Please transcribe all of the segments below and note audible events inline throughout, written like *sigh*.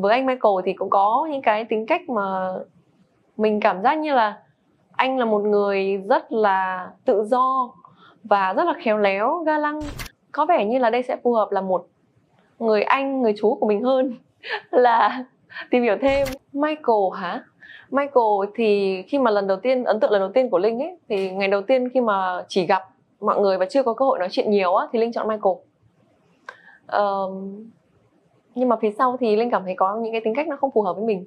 với anh Michael thì cũng có những cái tính cách mà mình cảm giác như là anh là một người rất là tự do và rất là khéo léo ga lăng có vẻ như là đây sẽ phù hợp là một người anh người chú của mình hơn *laughs* là tìm hiểu thêm Michael hả Michael thì khi mà lần đầu tiên ấn tượng lần đầu tiên của Linh ấy thì ngày đầu tiên khi mà chỉ gặp mọi người và chưa có cơ hội nói chuyện nhiều á thì Linh chọn Michael um, nhưng mà phía sau thì linh cảm thấy có những cái tính cách nó không phù hợp với mình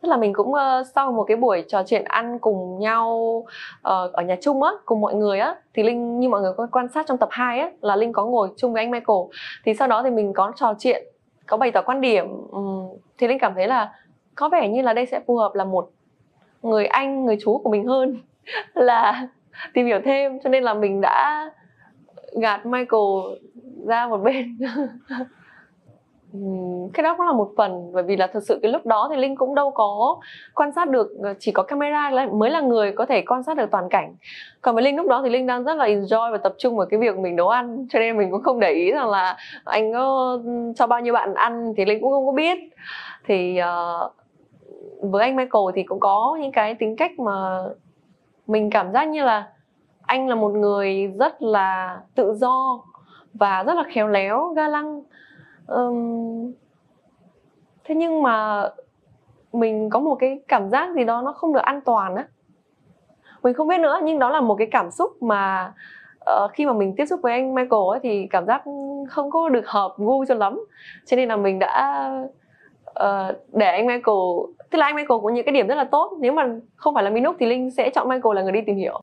tức là mình cũng uh, sau một cái buổi trò chuyện ăn cùng nhau uh, ở nhà chung á cùng mọi người á thì linh như mọi người có quan sát trong tập 2 á là linh có ngồi chung với anh michael thì sau đó thì mình có trò chuyện có bày tỏ quan điểm um, thì linh cảm thấy là có vẻ như là đây sẽ phù hợp là một người anh người chú của mình hơn *laughs* là tìm hiểu thêm cho nên là mình đã gạt michael ra một bên *laughs* cái đó cũng là một phần bởi vì là thật sự cái lúc đó thì linh cũng đâu có quan sát được ờ, chỉ có camera mới là người có thể quan sát được toàn cảnh còn với linh lúc đó thì linh đang rất là enjoy và tập trung vào cái việc mình nấu ăn cho nên mình cũng không để ý rằng là anh có cho bao nhiêu bạn ăn thì linh cũng không có biết thì uh, với anh michael thì cũng có những cái tính cách mà mình cảm giác như là anh là một người rất là tự do và rất là khéo léo ga lăng um, thế nhưng mà mình có một cái cảm giác gì đó nó không được an toàn á mình không biết nữa nhưng đó là một cái cảm xúc mà uh, khi mà mình tiếp xúc với anh Michael ấy, thì cảm giác không có được hợp gu cho lắm cho nên là mình đã uh, để anh Michael tức là anh Michael có những cái điểm rất là tốt nếu mà không phải là Minúc thì Linh sẽ chọn Michael là người đi tìm hiểu